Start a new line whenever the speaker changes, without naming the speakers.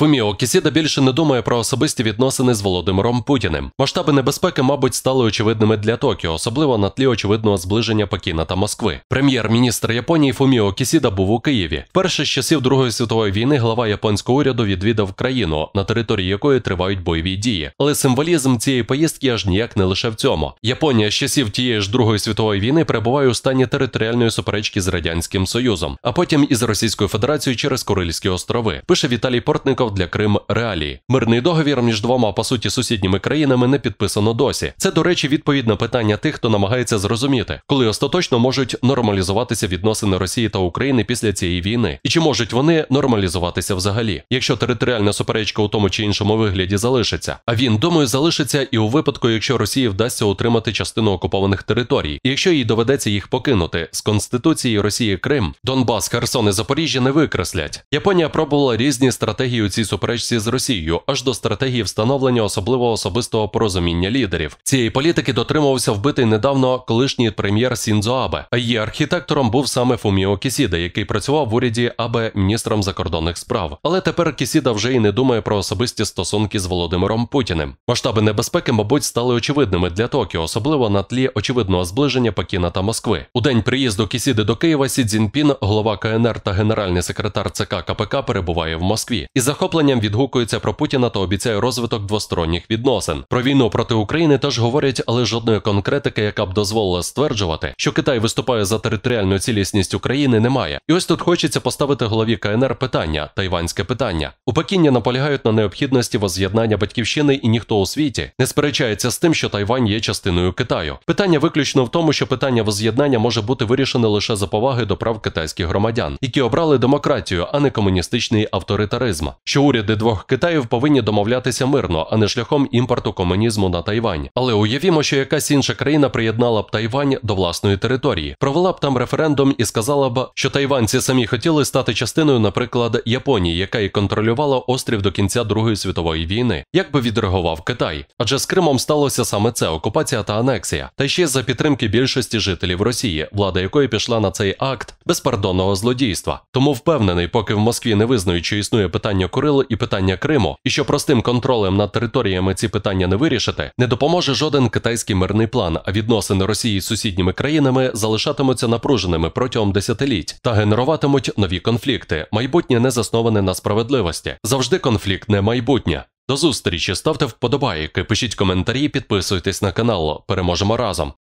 Фуміо Кісіда більше не думає про особисті відносини з Володимиром Путіним. Масштаби небезпеки, мабуть, стали очевидними для Токіо, особливо на тлі очевидного зближення Пекіна та Москви. Прем'єр-міністр Японії Фуміо Кісіда був у Києві. Перше з часів Другої світової війни глава японського уряду відвідав країну, на території якої тривають бойові дії. Але символізм цієї поїздки аж ніяк не лише в цьому. Японія з часів тієї ж Другої світової війни перебуває у стані територіальної суперечки з радянським союзом, а потім із Російською Федерацією через Курильські острови. Пише Віталій Портников для Крим реалії. Мирний договір між двома по суті сусідніми країнами не підписано досі. Це, до речі, відповідь на питання тих, хто намагається зрозуміти, коли остаточно можуть нормалізуватися відносини Росії та України після цієї війни, і чи можуть вони нормалізуватися взагалі, якщо територіальна суперечка у тому чи іншому вигляді залишиться. А він думаю, залишиться і у випадку, якщо Росії вдасться утримати частину окупованих територій, і якщо їй доведеться їх покинути з конституції Росії Крим, Донбас, Херсон і Запоріжжя не викреслять. Японія пробувала різні стратегії у цій цій суперечці з Росією аж до стратегії встановлення особливо особистого порозуміння лідерів. Цієї політики дотримувався вбитий недавно колишній прем'єр Сінзо Абе. А її архітектором був саме Фуміо Кісіда, який працював в уряді Абе міністром закордонних справ. Але тепер Кісіда вже і не думає про особисті стосунки з Володимиром Путіним. Масштаби небезпеки, мабуть, стали очевидними для Токіо, особливо на тлі очевидного зближення Пекіна та Москви. У день приїзду Кісіди до Києва Сі Цзіньпін, голова КНР та генеральний секретар ЦК КПК перебуває в Москві і захоп захопленням відгукується про Путіна та обіцяє розвиток двосторонніх відносин. Про війну проти України теж говорять, але жодної конкретики, яка б дозволила стверджувати, що Китай виступає за територіальну цілісність України, немає. І ось тут хочеться поставити голові КНР питання, тайванське питання. У Пекіні наполягають на необхідності воз'єднання батьківщини, і ніхто у світі не сперечається з тим, що Тайвань є частиною Китаю. Питання виключно в тому, що питання воз'єднання може бути вирішене лише за поваги до прав китайських громадян, які обрали демократію, а не комуністичний авторитаризм що уряди двох Китаїв повинні домовлятися мирно, а не шляхом імпорту комунізму на Тайвань. Але уявімо, що якась інша країна приєднала б Тайвань до власної території, провела б там референдум і сказала б, що тайванці самі хотіли стати частиною, наприклад, Японії, яка і контролювала острів до кінця Другої світової війни. Як би відреагував Китай? Адже з Кримом сталося саме це окупація та анексія, та ще за підтримки більшості жителів Росії, влада якої пішла на цей акт безпардонного злодійства. Тому впевнений, поки в Москві не визнають, що існує питання обкурили і питання Криму, і що простим контролем над територіями ці питання не вирішити, не допоможе жоден китайський мирний план, а відносини Росії з сусідніми країнами залишатимуться напруженими протягом десятиліть та генеруватимуть нові конфлікти. Майбутнє не засноване на справедливості. Завжди конфлікт не майбутнє. До зустрічі ставте вподобайки, пишіть коментарі, підписуйтесь на канал. Переможемо разом.